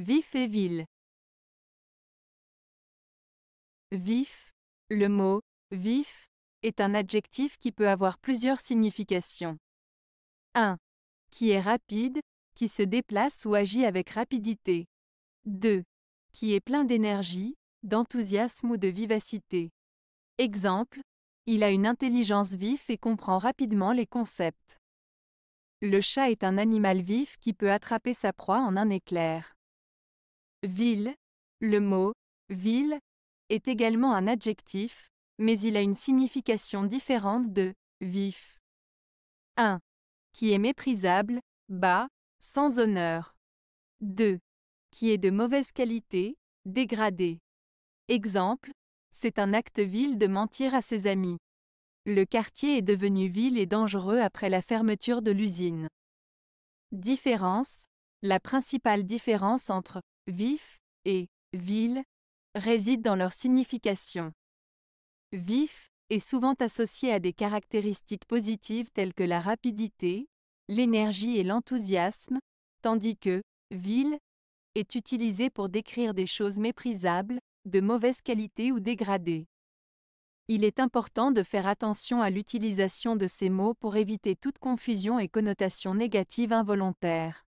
Vif et vil. Vif. Le mot vif est un adjectif qui peut avoir plusieurs significations. 1. Qui est rapide, qui se déplace ou agit avec rapidité. 2. Qui est plein d'énergie, d'enthousiasme ou de vivacité. Exemple, il a une intelligence vif et comprend rapidement les concepts. Le chat est un animal vif qui peut attraper sa proie en un éclair. Ville. Le mot ville est également un adjectif, mais il a une signification différente de vif. 1. Qui est méprisable, bas, sans honneur. 2. Qui est de mauvaise qualité, dégradé. Exemple, c'est un acte vil de mentir à ses amis. Le quartier est devenu vil et dangereux après la fermeture de l'usine. Différence, la principale différence entre vif et vil » réside dans leur signification. Vif est souvent associé à des caractéristiques positives telles que la rapidité, l'énergie et l'enthousiasme, tandis que vil est utilisé pour décrire des choses méprisables, de mauvaise qualité ou dégradées. Il est important de faire attention à l'utilisation de ces mots pour éviter toute confusion et connotation négative involontaire.